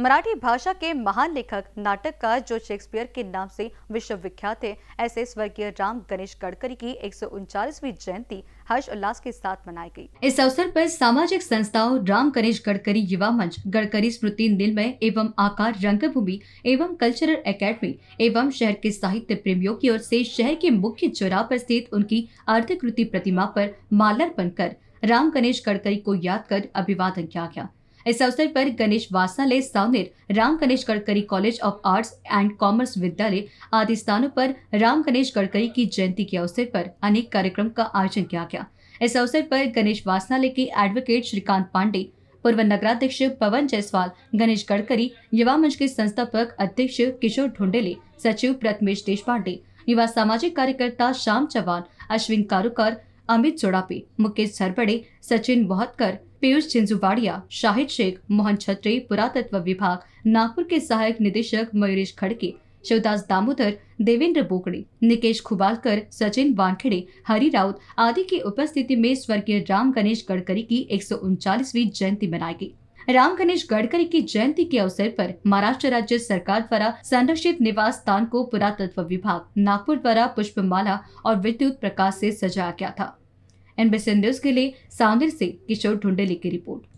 मराठी भाषा के महान लेखक नाटककार जो शेक्सपियर के नाम से विश्वविख्यात थे ऐसे स्वर्गीय राम गणेश गडकरी की एक जयंती हर्ष उल्लास के साथ मनाई गई इस अवसर पर सामाजिक संस्थाओं राम गणेश गडकरी युवा मंच गडकरी स्मृति निर्मय एवं आकार रंगभूमि एवं कल्चरल एकेडमी एवं शहर के साहित्य प्रेमियों की ओर से शहर के मुख्य चौराह पर स्थित उनकी अर्धकृति प्रतिमा पर मालार्पण कर राम गणेश गडकरी को याद कर अभिवादन किया गया इस अवसर पर गणेश वासालय Saoner Ram Ganesh Gadkari college of arts and commerce विद्यालय आदि स्थानों पर राम गणेश गडकरी की जयंती के अवसर पर अनेक कार्यक्रम का आयोजन किया गया इस अवसर पर गणेश वासनालय के एडवोकेट श्रीकांत पांडे पूर्व नगराध्यक्ष पवन जायसवाल गणेश गडकरी युवा मंच के संस्थापक अध्यक्ष किशोर ढोंडेले सचिव प्रथमेश देशपांडे युवा सामाजिक कार्यकर्ता श्याम चौहान अश्विन कारुकर अमित चोड़ापे मुकेश सरपड़े सचिन बोहतकर पीयूष झिंझुवाड़िया शाहिद शेख मोहन छत्रे पुरातत्व विभाग नागपुर के सहायक निदेशक मयूरेश खड़के शिवदास दामोदर देवेंद्र बोकड़े निकेश खुबालकर सचिन वानखेड़े हरि राउत आदि की उपस्थिति में स्वर्गीय राम गणेश गडकरी की एक जयंती मनाई गई राम गणेश गडकरी की जयंती के अवसर पर महाराष्ट्र राज्य सरकार द्वारा संरक्षित निवास स्थान को पुरातत्व विभाग नागपुर द्वारा पुष्पमाला और विद्युत प्रकाश से सजाया गया था एंड बेसेंडर्स के लिए सांदिर से किशोर ढुंडली की रिपोर्ट